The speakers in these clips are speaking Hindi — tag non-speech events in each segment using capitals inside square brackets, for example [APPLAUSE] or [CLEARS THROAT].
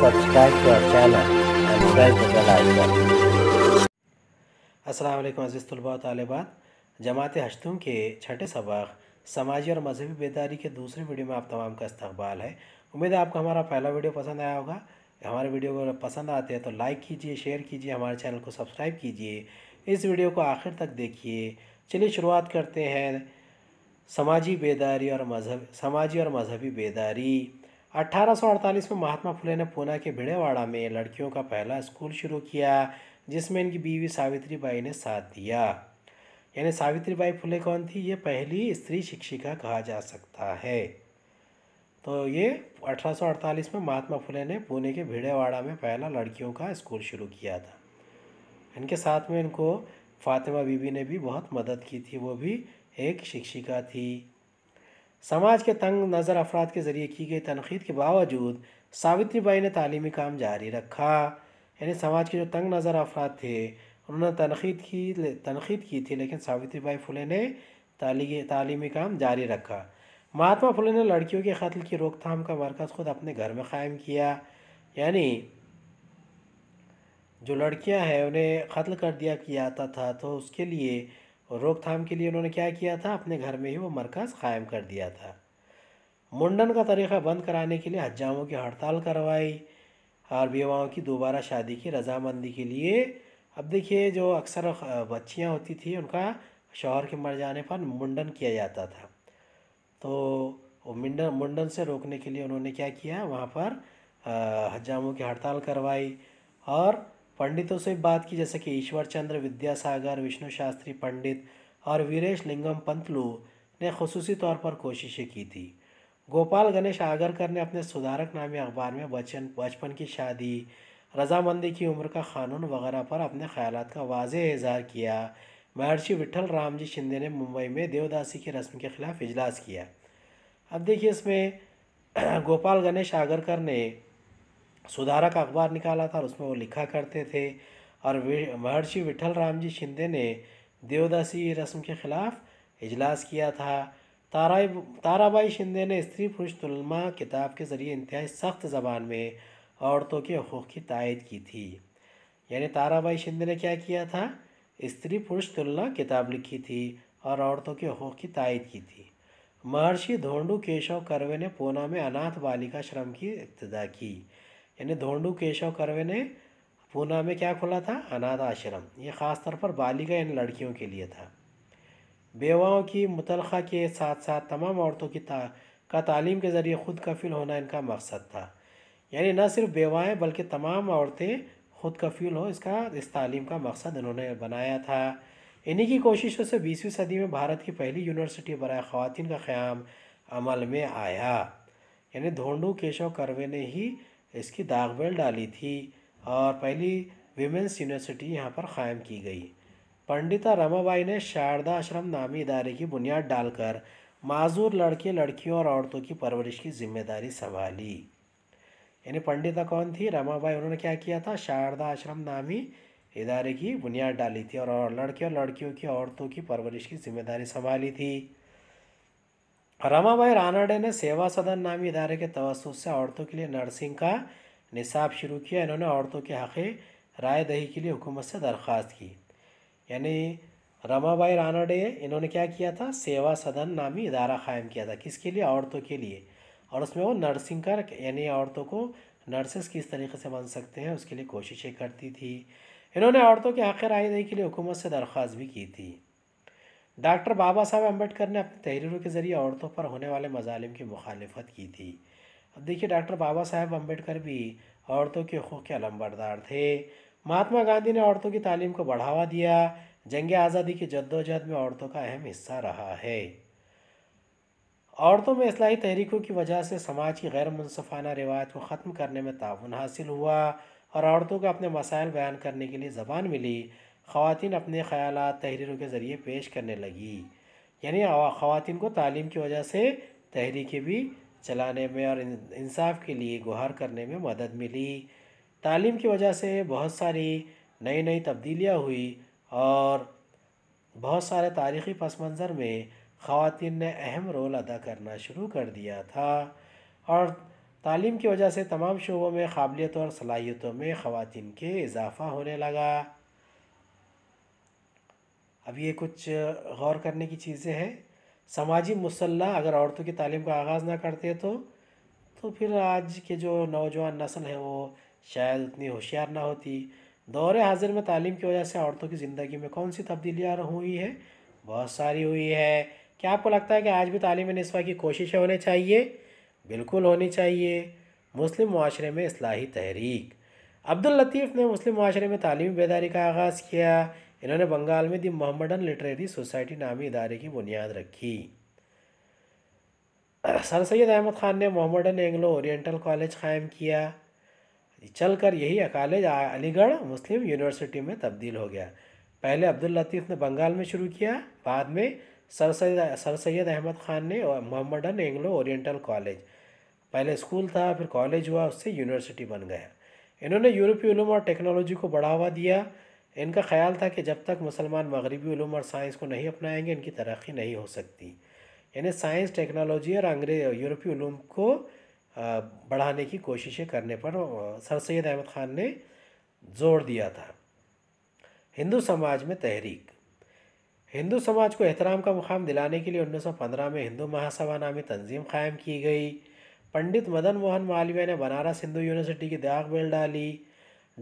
subscribe to तलबा जमात हशतूम के छठे सबाक समाजी और मजहबी बेदारी के दूसरे वीडियो में आप तमाम का इस्तबाल है उम्मीद है आपका हमारा पहला वीडियो पसंद आया होगा हमारे वीडियो को पसंद आते हैं तो लाइक कीजिए शेयर कीजिए हमारे चैनल को सब्सक्राइब कीजिए इस वीडियो को आखिर तक देखिए चलिए शुरुआत करते हैं समाजी बेदारी और मजहब समाजी और मजहबी बेदारी 1848 में महात्मा फुले ने पूना के भिड़ेवाड़ा में लड़कियों का पहला स्कूल शुरू किया जिसमें इनकी बीवी सावित्री बाई ने साथ दिया यानी सावित्री बाई फुले कौन थी ये पहली स्त्री शिक्षिका कहा जा सकता है तो ये 1848 में महात्मा फुले ने पुणे के भिड़ेवाड़ा में पहला लड़कियों का स्कूल शुरू किया था इनके साथ में इनको फातिमा बीबी ने भी बहुत मदद की थी वो भी एक शिक्षिका थी समाज के तंग नज़र अफराद के ज़रिए की गई तनखीद के बावजूद सावित्री बाई ने तालीमी काम जारी रखा यानी समाज के जो तंग नज़र अफराद थे उन्होंने तनखीद की तनखीद की थी लेकिन सावित्री बाई फुले ने ताली काम जारी रखा महात्मा फुले ने लड़कियों के कत्ल की रोकथाम का मरकज़ ख़ुद अपने घर में क़ायम किया यानी जो लड़कियां हैं उन्हें कत्ल कर दिया आता था तो उसके लिए और रोकथाम के लिए उन्होंने क्या किया था अपने घर में ही वो मरकज़ क़ायम कर दिया था मुंडन का तरीक़ा बंद कराने के लिए हजामों की हड़ताल करवाई और विवाहों की दोबारा शादी की रजामंदी के लिए अब देखिए जो अक्सर बच्चियाँ होती थी उनका शौहर के मर जाने पर मुंडन किया जाता था तो मुंडन मुंडन से रोकने के लिए उन्होंने क्या किया वहाँ पर हजामों की हड़ताल करवाई और पंडितों से बात की जैसे कि ईश्वर चंद्र विद्यासागर विष्णु शास्त्री पंडित और वीरेश लिंगम पंतलू ने खसूसी तौर पर कोशिशें की थी गोपाल गणेश आगरकर ने अपने सुधारक नामी अखबार में बचपन बचपन की शादी रजामंदी की उम्र का कानून वगैरह पर अपने ख्याल का वाज इजहार किया महर्षि विठल रामजी शिंदे ने मुंबई में देवदासी की रस्म के खिलाफ इजलास किया अब देखिए इसमें [CLEARS THROAT] गोपाल गणेश आगरकर ने सुधारा का अखबार निकाला था और उसमें वो लिखा करते थे और महर्षि विठल राम जी शिंदे ने देवदासी रस्म के खिलाफ इजलास किया था ताराई ताराबाई शिंदे ने स्त्री पुरुष तुलमा किताब के ज़रिए इंतहाई सख्त ज़बान में औरतों के हकूक़ की तायद की थी यानी ताराबाई शिंदे ने क्या किया था स्त्री पुरुष तुलना किताब लिखी थी और औरतों के हकूक़ की तायद की थी महर्षि धोंडू केशव करवे ने पूना में अनाथ बालिका श्रम की इब्तदा की यानी धोंडू केशव करवे ने पूना में क्या खोला था अनाथ आश्रम ये ख़ास तौर पर बालिका यानी लड़कियों के लिए था बेवाओं की मुतलखा के साथ साथ तमाम औरतों की ता, का तालीम के ज़रिए खुद कफील होना इनका मकसद था यानी न सिर्फ बेवाएँ बल्कि तमाम औरतें खुद कफील हो इसका इस तालीम का मकसद इन्होंने बनाया था इन्हीं की कोशिशों से बीसवीं सदी में भारत की पहली यूनिवर्सिटी बरए ख़वान का क़्याम अमल में आया यानी धोंडू केशव कर्वे ने ही इसकी दाग बेल डाली थी और पहली वीमेंस यूनिवर्सिटी यहाँ पर क़ायम की गई पंडिता रमाबाई ने शारदा आश्रम नामी इदारे की बुनियाद डालकर माजूर लड़के लड़कियों और औरतों की परवरिश की जिम्मेदारी संभाली यानी पंडिता कौन थी रमाबाई उन्होंने क्या किया था शारदा आश्रम नामी इदारे की बुनियाद डाली थी और, और लड़के और लड़कियों की औरतों की परवरिश की जिम्मेदारी संभाली थी रमाबाई रानाडे ने सेवा सदन नामी इदारे के तवसुस से औरतों के लिए नर्सिंग का निसाब शुरू किया इन्होंने औरतों के हक़ राय दही के लिए हुकूमत से दरख्वास्त की यानी रमाबाई रानाडे इन्होंने क्या किया था सेवा सदन नामी इदारा क़ायम किया था किसके लिए औरतों के लिए और उसमें वो नर्सिंग का यानी औरतों को नर्सेस किस तरीके से बन सकते हैं उसके लिए कोशिशें करती थी इन्होंने औरतों के हक़ राय दही के लिए हुकूमत से दरख्वास्त भी की थी डॉक्टर बाबा साहब अम्बेडकर ने अपनी तहरीरों के ज़रिए औरतों पर होने वाले मजालिम की मुखालफत की थी अब देखिए डॉक्टर बाबा साहब अम्बेडकर भी औरतों के हकूक़ के अलम्बरदार थे महात्मा गांधी ने औरतों की तालीम को बढ़ावा दिया जंग आज़ादी की जद्दोजहद में औरतों का अहम हिस्सा रहा है औरतों में असलाही तहरीकों की वजह से समाज की गैर मुनफाना रिवायत को ख़त्म करने में ताउन हासिल हुआ और औरतों को अपने मसाइल बयान करने के लिए ज़बान मिली ख़वान अपने ख्याल तहरीरों के ज़रिए पेश करने लगी यानी ख़वान को तालीम की वजह से तहरीकें भी चलाने में और इंसाफ के लिए गुहार करने में मदद मिली तालीम की वजह से बहुत सारी नई नई तब्दीलियाँ हुई और बहुत सारे तारीख़ी पस मंज़र में ख़वान ने अहम रोल अदा करना शुरू कर दिया था और तालीम की वजह से तमाम शोबों में काबिलियतों और सलाहियतों में ख़वान के इजाफ़ा होने लगा अब ये कुछ गौर करने की चीज़ें हैं समाजी मुसल्ला अगर औरतों की तालीम का आगाज़ ना करते तो तो फिर आज के जो नौजवान नस्ल है वो शायद उतनी होशियार ना होती दौर हाजिर में तालीम की वजह से औरतों की ज़िंदगी में कौन सी तब्दीलियाँ हुई हैं बहुत सारी हुई है क्या आपको लगता है कि आज भी तालीम नस्वा की कोशिशें होनी चाहिए बिल्कुल होनी चाहिए मुस्लिम माशरे में असलाही तहरीक अब्दुल लतीफ़ ने मुस्लिम माशरे में तालीमी बेदारी का आगाज़ किया इन्होंने बंगाल में दी मोहम्मडन लिटरेरी सोसाइटी नामी इदारे की बुनियाद रखी सर सैद अहमद ख़ान ने मोहम्मडन एंग्लो ओरिएंटल कॉलेज कायम किया चलकर यही कॉलेज अलीगढ़ मुस्लिम यूनिवर्सिटी में तब्दील हो गया पहले अब्दुल लतीफ़ ने बंगाल में शुरू किया बाद में सर सैद सर सैद अहमद ख़ान ने मोहम्मडन एंग्लो ओरिएंटल कॉलेज पहले स्कूल था फिर कॉलेज हुआ उससे यूनिवर्सिटी बन गया इन्होंने यूरोपीय और टेक्नोलॉजी को बढ़ावा दिया इनका ख्याल था कि जब तक मुसलमान मगरबी और साइंस को नहीं अपनाएंगे इनकी तरक्की नहीं हो सकती यानी साइंस टेक्नोलॉजी और अंग्रेज यूरोपीय ूम को बढ़ाने की कोशिशें करने पर सर सैद अहमद ख़ान ने जोर दिया था हिंदू समाज में तहरीक हिंदू समाज को एहतराम का मुकाम दिलाने के लिए 1915 में हिंदू महासभा नामी तंजीम कायम की गई पंडित मदन मोहन मालवीय ने बनारस हिंदू यूनिवर्सिटी की दाग बेल डाली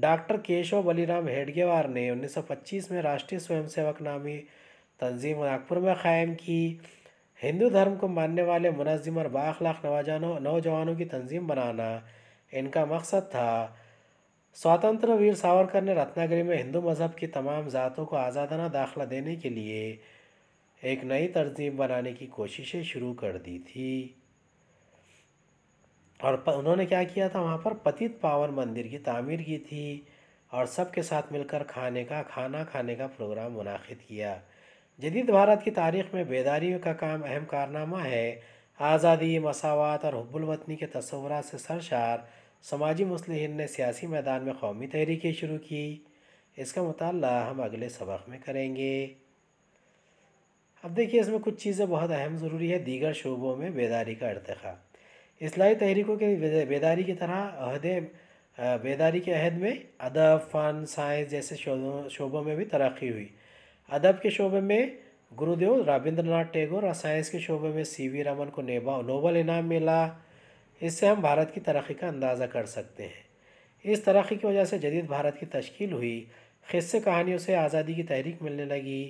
डॉक्टर केशव बलिराम हेडगेवार ने 1925 में राष्ट्रीय स्वयंसेवक नामी तंजीम नागपुर में क़ायम की हिंदू धर्म को मानने वाले मुनजम और बाखलाख नौजवानों नौजवानों की तंजीम बनाना इनका मकसद था स्वतंत्र वीर सावरकर ने रत्नागिरी में हिंदू मज़हब की तमाम ज़ातों को आज़ादाना दाखला देने के लिए एक नई तंजीम बनाने की कोशिशें शुरू कर दी थी और उन्होंने क्या किया था वहाँ पर पतित पावन मंदिर की तामीर की थी और सबके साथ मिलकर खाने का खाना खाने का प्रोग्राम मुनद किया जदीद भारत की तारीख में बेदारी का काम अहम कारनामा है आज़ादी मसावत और हब्बुलवतनी के तस्वर से सरशार समाजी मुस्लिम ने सियासी मैदान में कौमी तहरीकें शुरू की इसका मताल हम अगले सबक में करेंगे अब देखिए इसमें कुछ चीज़ें बहुत अहम ज़रूरी है दीगर शोबों में बेदारी का इरतखा इसलाई तहरीकों के बेदारी की तरह अहदे बेदारी के अहद में अदब फ़न साइंस जैसे शोबों में भी तरक्की हुई अदब के शोबे में गुरुदेव रविंद्रनाथ टैगोर और साइंस के शोबे में सी वी रमन को नेबा नोबल इनाम मिला इससे हम भारत की तरक्की का अंदाज़ा कर सकते हैं इस तरक्की की वजह से जदीद भारत की तश्कील हुई खिस्से कहानियों से आज़ादी की तहरीक मिलने लगी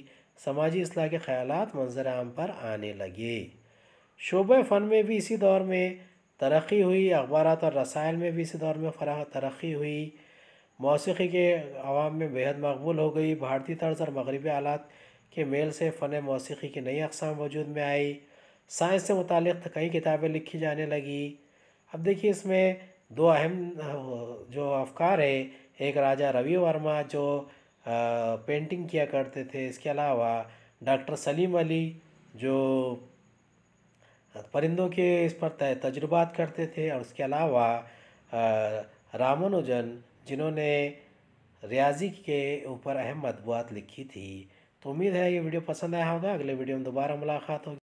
समाजी असलाह के ख्याल मंजर आम पर आने लगे शोबे फ़न में भी इसी दौर में तरक्की हुई अखबार और रसायल में भी इस दौर में फरा तरक्की हुई मौसीकी के आवाम में बेहद मकबूल हो गई भारतीय तर्ज और मगरबी आलात के मेल से फ़न मौसीकी की नई अकसाम वजूद में आई साइंस से मुतक़ कई किताबें लिखी जाने लगी अब देखिए इसमें दो अहम जो अफकार है एक राजा रवि वर्मा जो पेंटिंग किया करते थे इसके अलावा डॉक्टर सलीम अली जो परिंदों के इस पर तजुर्बात करते थे और उसके अलावा रामानुजन जिन्होंने रियाजी के ऊपर अहम मतबूत लिखी थी तो उम्मीद है ये वीडियो पसंद आया होगा अगले वीडियो में दोबारा मुलाकात होगी